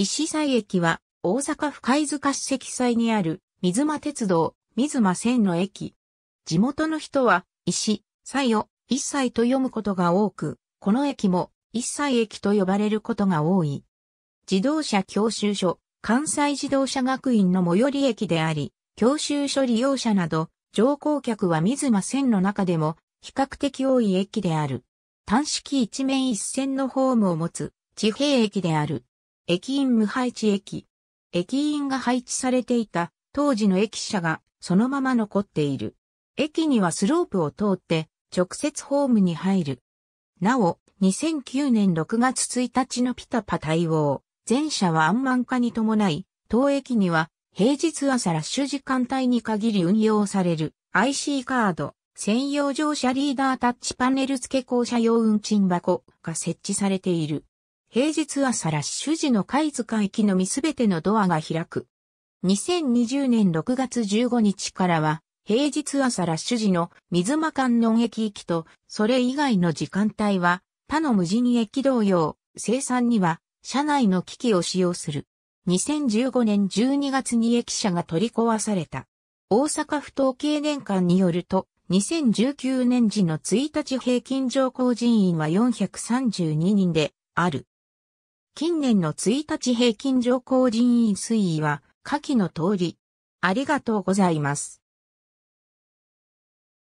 石西駅は、大阪府貝塚市積祭にある、水間鉄道、水間線の駅。地元の人は、石、西を、一西と読むことが多く、この駅も、一西駅と呼ばれることが多い。自動車教習所、関西自動車学院の最寄り駅であり、教習所利用者など、乗降客は水間線の中でも、比較的多い駅である。単式一面一線のホームを持つ、地平駅である。駅員無配置駅。駅員が配置されていた当時の駅舎がそのまま残っている。駅にはスロープを通って直接ホームに入る。なお、2009年6月1日のピタパ対応、全車はマン化に伴い、当駅には平日朝ラッシュ時間帯に限り運用される IC カード、専用乗車リーダータッチパネル付け車用運賃箱が設置されている。平日朝ラッシュ時の貝塚駅のみすべてのドアが開く。2020年6月15日からは、平日朝ラッシュ時の水間観音駅行きと、それ以外の時間帯は、他の無人駅同様、生産には、車内の機器を使用する。2015年12月に駅舎が取り壊された。大阪府統計年間によると、2019年時の1日平均乗降人員は432人である。近年の1日平均上降人員推移は、下記の通り。ありがとうございます。